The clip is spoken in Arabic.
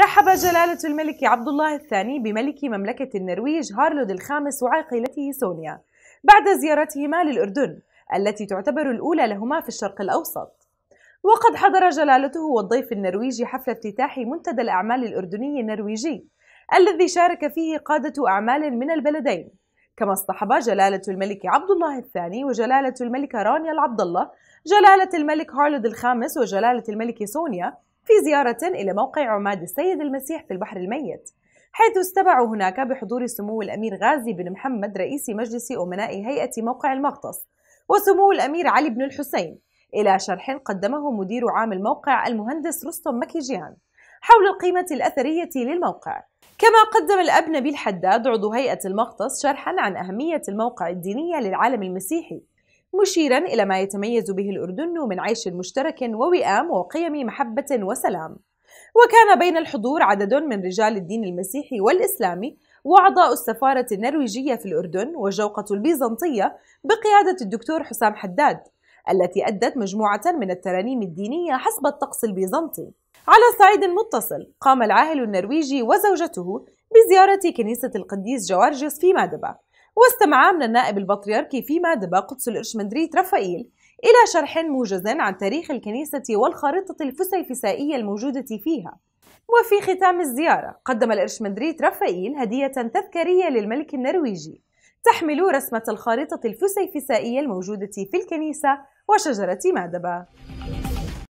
رحب جلالة الملك عبد الله الثاني بملك مملكة النرويج هارلود الخامس وعاقلته سونيا بعد زيارتهما للأردن التي تعتبر الأولى لهما في الشرق الأوسط وقد حضر جلالته والضيف النرويجي حفل افتتاح منتدى الأعمال الأردني النرويجي الذي شارك فيه قادة أعمال من البلدين كما اصطحب جلالة الملك عبد الله الثاني وجلالة الملكة رانيا العبد الله جلالة الملك هارلود الخامس وجلالة الملكة سونيا في زيارة إلى موقع عماد السيد المسيح في البحر الميت حيث استمعوا هناك بحضور سمو الأمير غازي بن محمد رئيس مجلس أمناء هيئة موقع المغطس وسمو الأمير علي بن الحسين إلى شرح قدمه مدير عام الموقع المهندس رستم مكيجيان حول القيمة الأثرية للموقع كما قدم الأب نبيل حداد عضو هيئة المغطس شرحا عن أهمية الموقع الدينية للعالم المسيحي مشيرا إلى ما يتميز به الأردن من عيش مشترك ووئام وقيم محبة وسلام وكان بين الحضور عدد من رجال الدين المسيحي والإسلامي وأعضاء السفارة النرويجية في الأردن وجوقة البيزنطية بقيادة الدكتور حسام حداد التي أدت مجموعة من الترانيم الدينية حسب الطقس البيزنطي على صعيد متصل قام العاهل النرويجي وزوجته بزيارة كنيسة القديس جوارجيوس في مادبا واستمعا من النائب البطريركي في مادبا قدس الإرشمندريت رفائيل إلى شرح موجز عن تاريخ الكنيسة والخارطة الفسيفسائية الموجودة فيها وفي ختام الزيارة قدم الإرشمندريت رفائيل هدية تذكارية للملك النرويجي تحمل رسمة الخارطة الفسيفسائية الموجودة في الكنيسة وشجرة مادبا